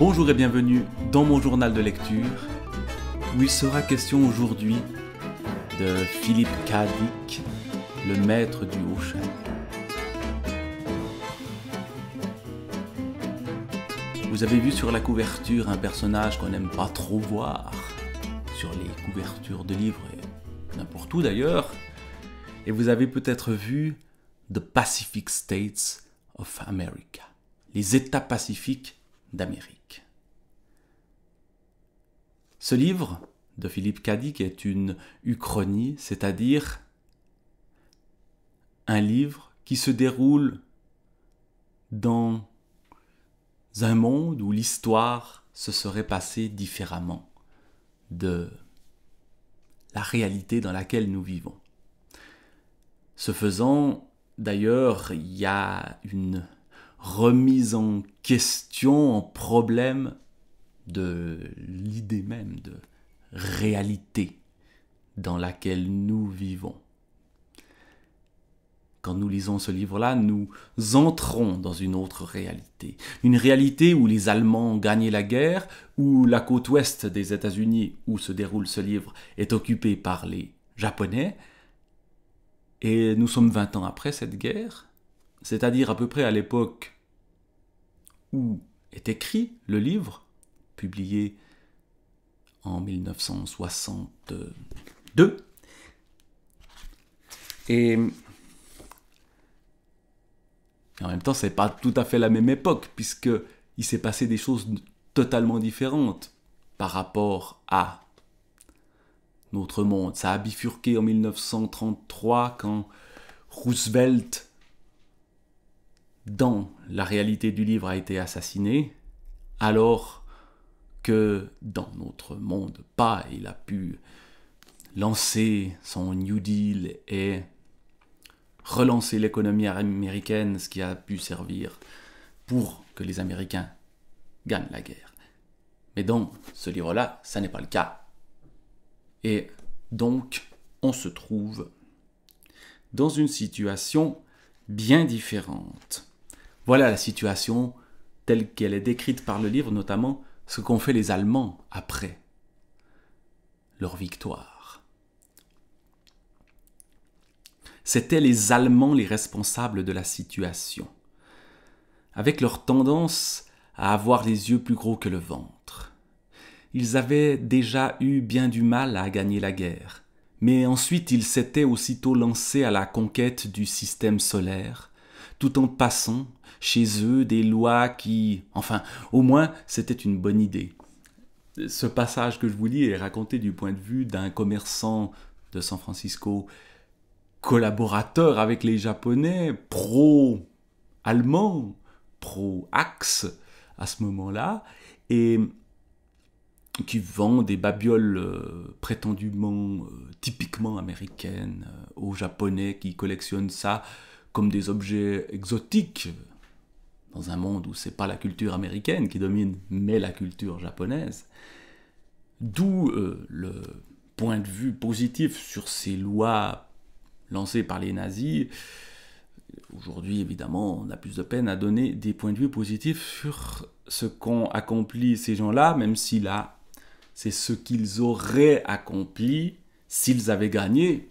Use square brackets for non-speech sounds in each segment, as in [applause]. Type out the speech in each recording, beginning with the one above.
Bonjour et bienvenue dans mon journal de lecture où il sera question aujourd'hui de Philippe K. le maître du haut Vous avez vu sur la couverture un personnage qu'on n'aime pas trop voir, sur les couvertures de livres et n'importe où d'ailleurs, et vous avez peut-être vu The Pacific States of America, les États pacifiques d'Amérique. Ce livre de Philippe Cadic est une uchronie, c'est-à-dire un livre qui se déroule dans un monde où l'histoire se serait passée différemment de la réalité dans laquelle nous vivons. Ce faisant, d'ailleurs, il y a une remise en question, en problème de l'idée même de réalité dans laquelle nous vivons. Quand nous lisons ce livre-là, nous entrons dans une autre réalité. Une réalité où les Allemands ont gagné la guerre, où la côte ouest des États-Unis, où se déroule ce livre, est occupée par les Japonais. Et nous sommes 20 ans après cette guerre, c'est-à-dire à peu près à l'époque où est écrit le livre, publié en 1962. Et, en même temps, c'est pas tout à fait la même époque, puisque il s'est passé des choses totalement différentes par rapport à notre monde. Ça a bifurqué en 1933 quand Roosevelt, dans la réalité du livre, a été assassiné. Alors, que dans notre monde pas, il a pu lancer son New Deal et relancer l'économie américaine, ce qui a pu servir pour que les Américains gagnent la guerre. Mais dans ce livre-là, ça n'est pas le cas. Et donc, on se trouve dans une situation bien différente. Voilà la situation telle qu'elle est décrite par le livre, notamment ce qu'ont fait les Allemands après leur victoire. C'étaient les Allemands les responsables de la situation, avec leur tendance à avoir les yeux plus gros que le ventre. Ils avaient déjà eu bien du mal à gagner la guerre, mais ensuite ils s'étaient aussitôt lancés à la conquête du système solaire, tout en passant chez eux des lois qui... Enfin, au moins, c'était une bonne idée. Ce passage que je vous lis est raconté du point de vue d'un commerçant de San Francisco, collaborateur avec les Japonais, pro-allemand, pro-axe à ce moment-là, et qui vend des babioles euh, prétendument euh, typiquement américaines euh, aux Japonais qui collectionnent ça comme des objets exotiques, dans un monde où c'est pas la culture américaine qui domine, mais la culture japonaise. D'où euh, le point de vue positif sur ces lois lancées par les nazis. Aujourd'hui, évidemment, on a plus de peine à donner des points de vue positifs sur ce qu'ont accompli ces gens-là, même si là, c'est ce qu'ils auraient accompli s'ils avaient gagné,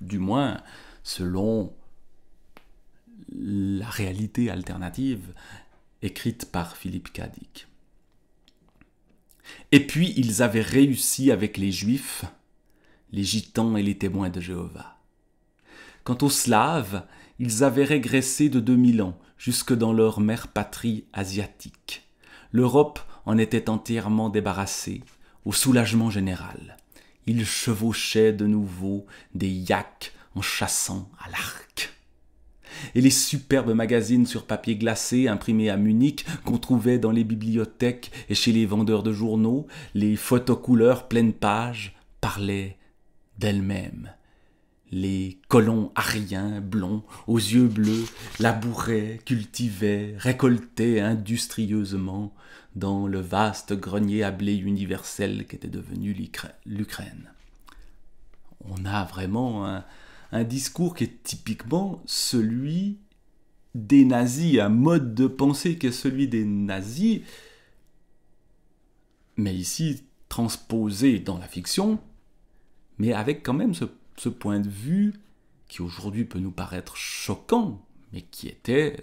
du moins selon la réalité alternative écrite par Philippe Kadik. Et puis ils avaient réussi avec les Juifs, les Gitans et les témoins de Jéhovah. Quant aux Slaves, ils avaient régressé de 2000 ans jusque dans leur mère patrie asiatique. L'Europe en était entièrement débarrassée, au soulagement général. Ils chevauchaient de nouveau des yaks en chassant à l'arc et les superbes magazines sur papier glacé imprimés à Munich qu'on trouvait dans les bibliothèques et chez les vendeurs de journaux, les photos couleurs pleines pages parlaient d'elles-mêmes. Les colons ariens, blonds, aux yeux bleus, labouraient, cultivaient, récoltaient industrieusement dans le vaste grenier à blé universel qu'était devenu l'Ukraine. On a vraiment un, un discours qui est typiquement celui des nazis, un mode de pensée qui est celui des nazis, mais ici transposé dans la fiction, mais avec quand même ce, point de vue qui aujourd'hui peut nous paraître choquant, mais qui était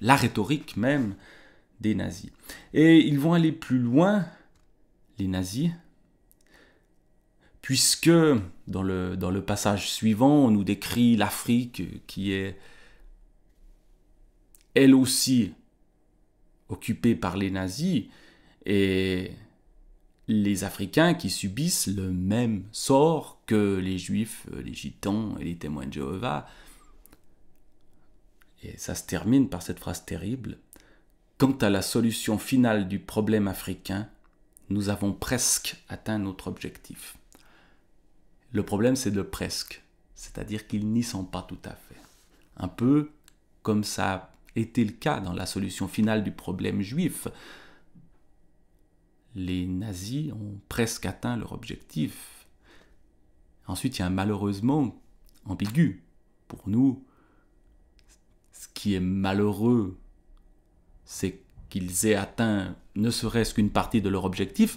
la rhétorique même des nazis. Et ils vont aller plus loin, les nazis, puisque dans le, passage suivant, on nous décrit l'Afrique qui est elle aussi occupée par les nazis et les Africains qui subissent le même sort que les Juifs, les Gitans et les témoins de Jéhovah. Et ça se termine par cette phrase terrible. Quant à la solution finale du problème africain, nous avons presque atteint notre objectif. Le problème, c'est de presque, c'est-à-dire qu'ils n'y sont pas tout à fait. Un peu comme ça a été le cas dans la solution finale du problème juif. Les nazis ont presque atteint leur objectif. Ensuite, il y a malheureusement ambigu. Pour nous, ce qui est malheureux, c'est qu'ils aient atteint ne serait-ce qu'une partie de leur objectif,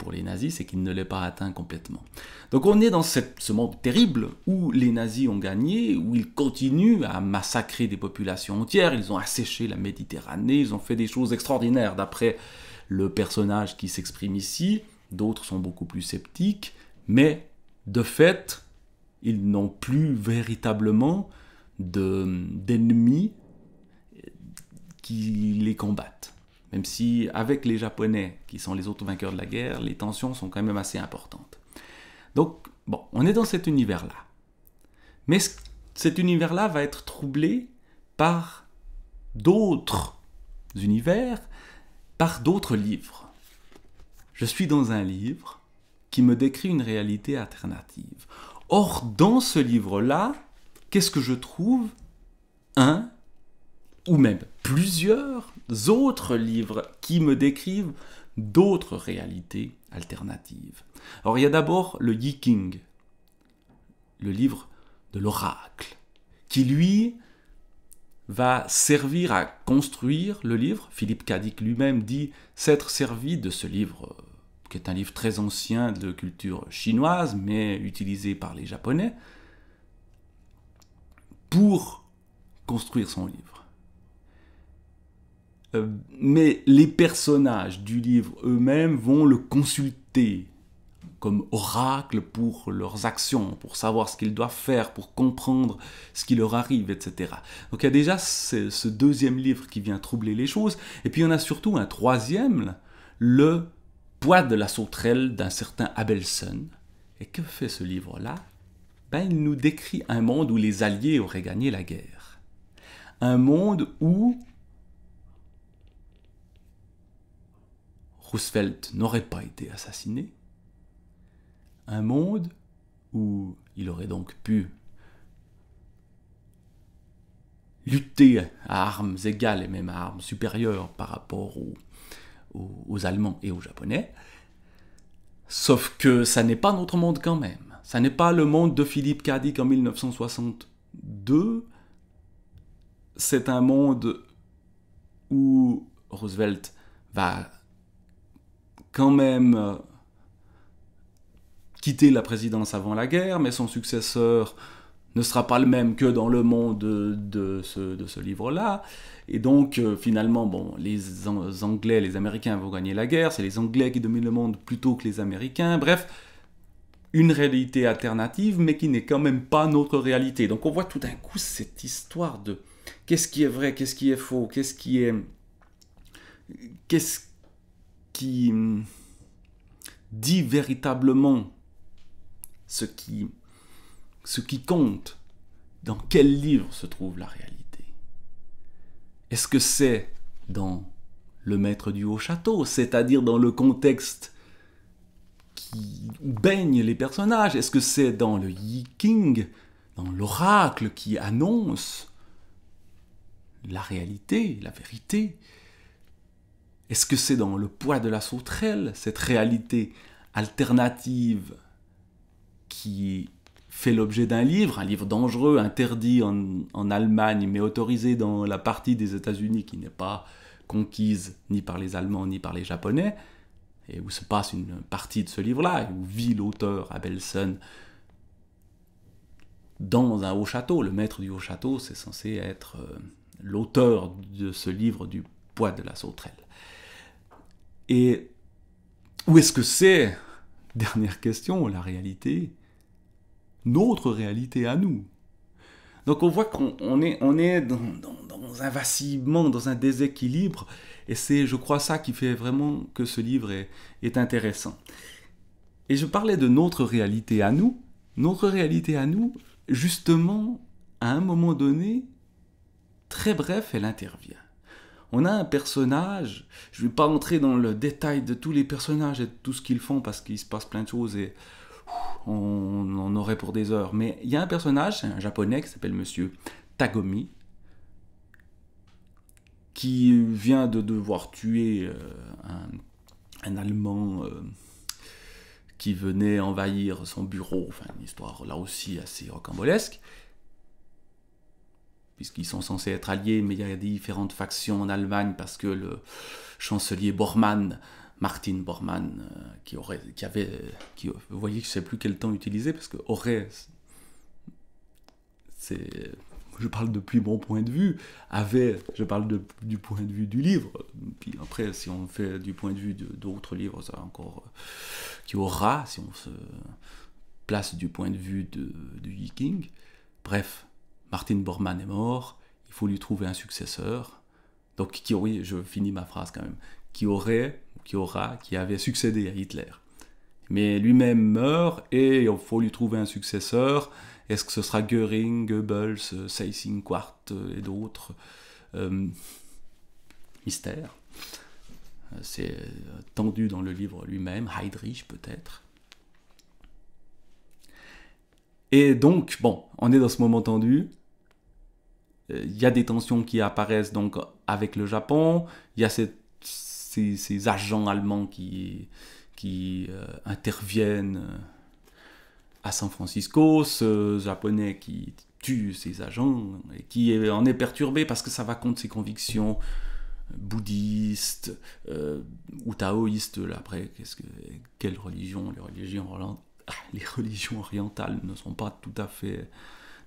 pour les nazis, c'est qu'il ne l'est pas atteint complètement. Donc on est dans ce monde terrible où les nazis ont gagné, où ils continuent à massacrer des populations entières, ils ont asséché la Méditerranée, ils ont fait des choses extraordinaires d'après le personnage qui s'exprime ici, d'autres sont beaucoup plus sceptiques, mais de fait, ils n'ont plus véritablement d'ennemis qui les combattent même si avec les Japonais, qui sont les autres vainqueurs de la guerre, les tensions sont quand même assez importantes. Donc, bon, on est dans cet univers-là. Mais cet univers-là va être troublé par d'autres univers, par d'autres livres. Je suis dans un livre qui me décrit une réalité alternative. Or, dans ce livre-là, qu'est-ce que je trouve Un ou même plusieurs autres livres qui me décrivent d'autres réalités alternatives. Alors il y a d'abord le Yi King, le livre de l'oracle, qui lui va servir à construire le livre. Philippe Kadik lui-même dit s'être servi de ce livre, qui est un livre très ancien de culture chinoise, mais utilisé par les Japonais, pour construire son livre. Euh, mais les personnages du livre eux-mêmes vont le consulter comme oracle pour leurs actions, pour savoir ce qu'ils doivent faire, pour comprendre ce qui leur arrive, etc. Donc il y a déjà ce, deuxième livre qui vient troubler les choses, et puis il y en a surtout un troisième, le poids de la sauterelle d'un certain Abelson. Et que fait ce livre-là ben, Il nous décrit un monde où les Alliés auraient gagné la guerre. Un monde où Roosevelt n'aurait pas été assassiné, un monde où il aurait donc pu lutter à armes égales et même à armes supérieures par rapport aux, aux, Allemands et aux Japonais. Sauf que ça n'est pas notre monde quand même. Ça n'est pas le monde de Philippe Cadic en 1962. C'est un monde où Roosevelt va quand même euh, quitter la présidence avant la guerre, mais son successeur ne sera pas le même que dans le monde de ce, de ce livre-là. Et donc, euh, finalement, bon, les Anglais, les Américains vont gagner la guerre, c'est les Anglais qui dominent le monde plutôt que les Américains. Bref, une réalité alternative, mais qui n'est quand même pas notre réalité. Donc, on voit tout d'un coup cette histoire de qu'est-ce qui est vrai, qu'est-ce qui est faux, qu'est-ce qui est. Qu'est-ce qui hum, dit véritablement ce qui, ce qui compte, dans quel livre se trouve la réalité. Est-ce que c'est dans le maître du haut château, c'est-à-dire dans le contexte qui baigne les personnages Est-ce que c'est dans le Yi King, dans l'oracle qui annonce la réalité, la vérité est-ce que c'est dans le poids de la sauterelle, cette réalité alternative qui fait l'objet d'un livre, un livre dangereux, interdit en, Allemagne, mais autorisé dans la partie des États-Unis qui n'est pas conquise ni par les Allemands ni par les Japonais, et où se passe une partie de ce livre-là, où vit l'auteur Abelson dans un haut château. Le maître du haut château, c'est censé être euh, l'auteur de ce livre du poids de la sauterelle. Et où est-ce que c'est Dernière question, la réalité. Notre réalité à nous. Donc on voit qu'on est, on est dans, un vacillement, dans un déséquilibre. Et c'est, je crois, ça qui fait vraiment que ce livre est intéressant. Et je parlais de notre réalité à nous. Notre réalité à nous, justement, à un moment donné, très bref, elle intervient on a un personnage, je ne vais pas entrer dans le détail de tous les personnages et de tout ce qu'ils font parce qu'il se passe plein de choses et on en aurait pour des heures. Mais il y a un personnage, un japonais qui s'appelle Monsieur Tagomi, qui vient de devoir tuer euh, un, Allemand euh, qui venait envahir son bureau. Enfin, une histoire là aussi assez rocambolesque puisqu'ils sont censés être alliés, mais il y a différentes factions en Allemagne parce que le chancelier Bormann, Martin Bormann, euh, qui aurait, qui avait, qui, vous voyez, je sais plus quel temps utiliser parce que aurait, c'est, je parle depuis mon point de vue, avait, je parle du point de vue du livre, puis après, si on fait du point de vue d'autres livres, ça encore, euh, qui aura, si on se place du point de vue de, Viking, bref, Martin Bormann est mort, il faut lui trouver un successeur. Donc, qui, oui, je finis ma phrase quand même, qui aurait, qui aura, qui avait succédé à Hitler. Mais lui-même meurt et il faut lui trouver un successeur. Est-ce que ce sera Göring, Goebbels, seyss et d'autres euh, Mystère. C'est euh, tendu dans le livre lui-même, Heydrich peut-être. Et donc, bon, on est dans ce moment tendu il euh, y a des tensions qui apparaissent donc avec le Japon, il y a ces, ces, agents allemands qui, qui euh, interviennent euh, à San Francisco, ce japonais qui tue ses agents et qui en est perturbé parce que ça va contre ses convictions bouddhistes ou taoïstes. Là, après, qu'est-ce que, quelle religion religions, [laughs] les religions orientales ne sont pas tout à fait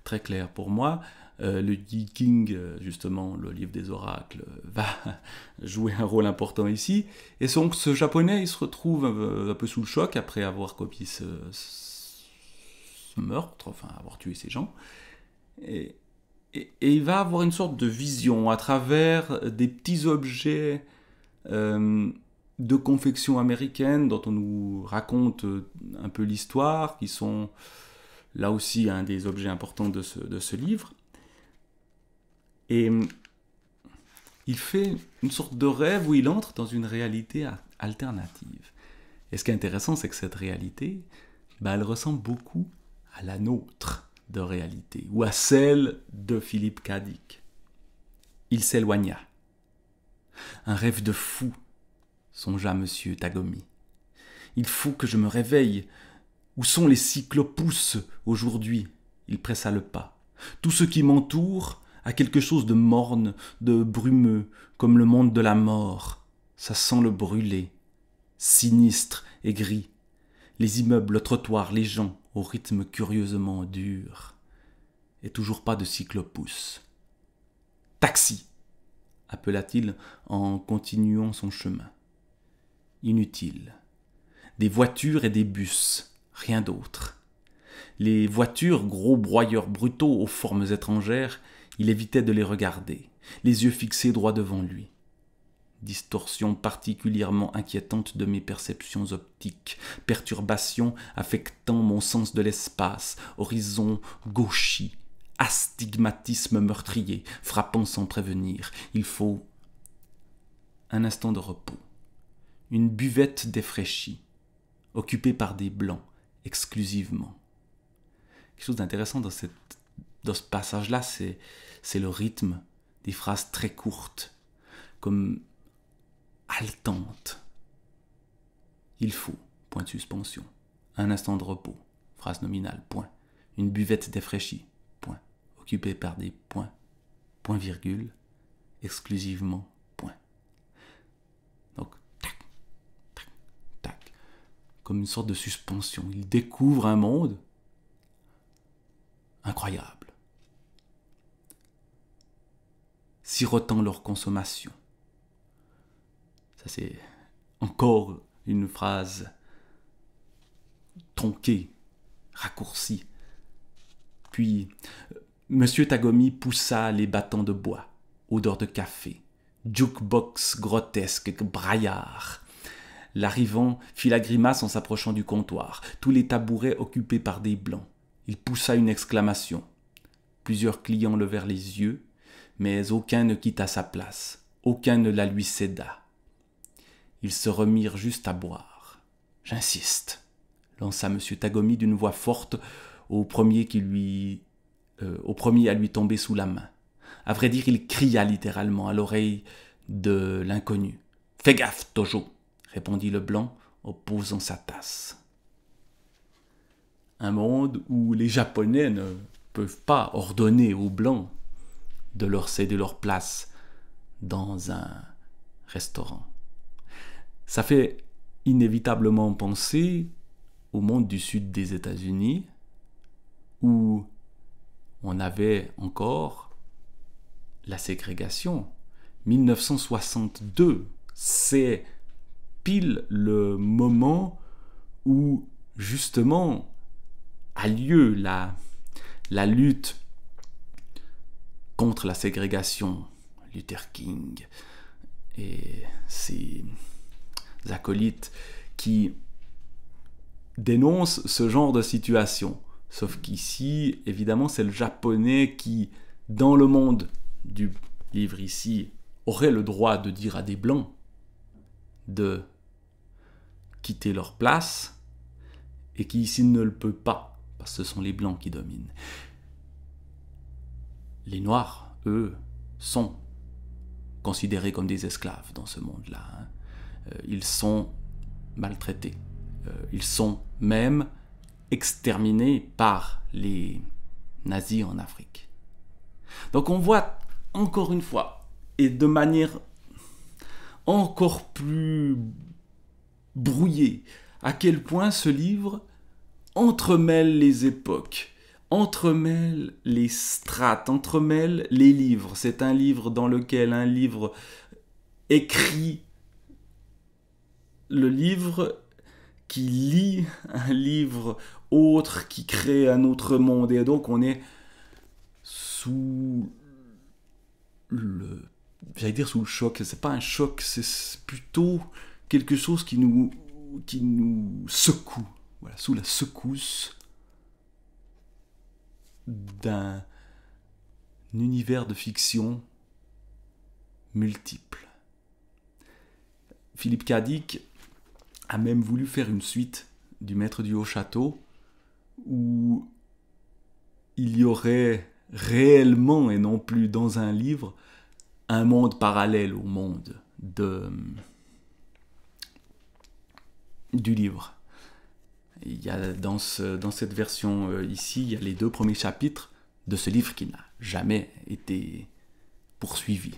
très claires pour moi. Euh, le Yi King, euh, justement, le livre des oracles, euh, va [laughs] jouer un rôle important ici. Et donc ce japonais, il se retrouve un, peu sous le choc après avoir copié ce, meurtre, enfin avoir tué ces gens. Et, il va avoir une sorte de vision à travers des petits objets de confection américaine dont on nous raconte un peu l'histoire, qui sont là aussi un des objets importants de ce livre. Et hum, il fait une sorte de rêve où il entre dans une réalité alternative. Et ce qui est intéressant, c'est que cette réalité, ben, elle ressemble beaucoup à la nôtre de réalité, ou à celle de Philippe Cadic. Il s'éloigna. Un rêve de fou, songea monsieur Tagomi. Il faut que je me réveille. Où sont les cyclopousses aujourd'hui Il pressa le pas. Tout ce qui m'entoure à quelque chose de morne, de brumeux, comme le monde de la mort. Ça sent le brûlé, sinistre et gris. Les immeubles, le trottoir, les gens, au rythme curieusement dur. Et toujours pas de cyclopousse. Taxi appela-t-il en continuant son chemin. Inutile. Des voitures et des bus, rien d'autre. Les voitures, gros broyeurs brutaux aux formes étrangères, il évitait de les regarder, les yeux fixés droit devant lui. Distorsion particulièrement inquiétante de mes perceptions optiques, perturbation affectant mon sens de l'espace, horizon gauchi, astigmatisme meurtrier, frappant sans prévenir. Il faut un instant de repos, une buvette défraîchie, occupée par des blancs exclusivement. Quelque chose d'intéressant dans cette dans ce passage-là, c'est, c'est le rythme des phrases très courtes, comme haletantes. Il faut, point de suspension, un instant de repos, phrase nominale, point, une buvette défraîchie, point, occupée par des points, point virgule, exclusivement, point. Donc, tac, tac, tac, comme une sorte de suspension. Il découvre un monde incroyable. sirotant leur consommation. Ça c'est encore une phrase tronquée, raccourcie. Puis euh, Monsieur Tagomi poussa les bâtons de bois, odeur de café, jukebox grotesque, braillard. L'arrivant fit la grimace en s'approchant du comptoir, tous les tabourets occupés par des blancs. Il poussa une exclamation. Plusieurs clients levèrent les yeux, mais aucun ne quitta sa place, aucun ne la lui céda. Ils se remirent juste à boire. J'insiste, lança M. Tagomi d'une voix forte au premier qui lui. Euh, au premier à lui tomber sous la main. À vrai dire, il cria littéralement à l'oreille de l'inconnu. Fais gaffe, Tojo, répondit le blanc en posant sa tasse. Un monde où les Japonais ne peuvent pas ordonner aux Blancs de leur céder leur place dans un restaurant. Ça fait inévitablement penser au monde du sud des États-Unis, où on avait encore la ségrégation. 1962, c'est pile le moment où justement a lieu la, la lutte contre la ségrégation, Luther King et ses acolytes qui dénoncent ce genre de situation. Sauf qu'ici, évidemment, c'est le japonais qui, dans le monde du livre ici, aurait le droit de dire à des blancs de quitter leur place et qui ici ne le peut pas, parce que ce sont les blancs qui dominent. Les Noirs, eux, sont considérés comme des esclaves dans ce monde-là. Hein. Euh, ils sont maltraités. Euh, ils sont même exterminés par les nazis en Afrique. Donc on voit encore une fois, et de manière encore plus brouillée, à quel point ce livre entremêle les époques, entremêle les strates, entremêle les livres. C'est un livre dans lequel un livre écrit le livre qui lit un livre autre, qui crée un autre monde. Et donc on est sous le... J'allais dire sous le choc, c'est pas un choc, c'est plutôt quelque chose qui nous, qui nous secoue. Voilà, sous la secousse d'un univers de fiction multiple. Philippe Cadic a même voulu faire une suite du Maître du Haut Château où il y aurait réellement et non plus dans un livre un monde parallèle au monde de du livre il y dans, cette version euh, ici, il y a les deux premiers chapitres de ce livre qui n'a jamais été poursuivi.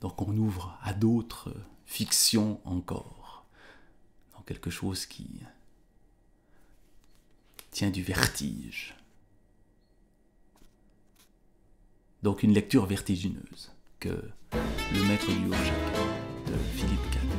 Donc on ouvre à d'autres euh, fictions encore, dans quelque chose qui tient du vertige. Donc une lecture vertigineuse que le maître du haut de Philippe Cadet.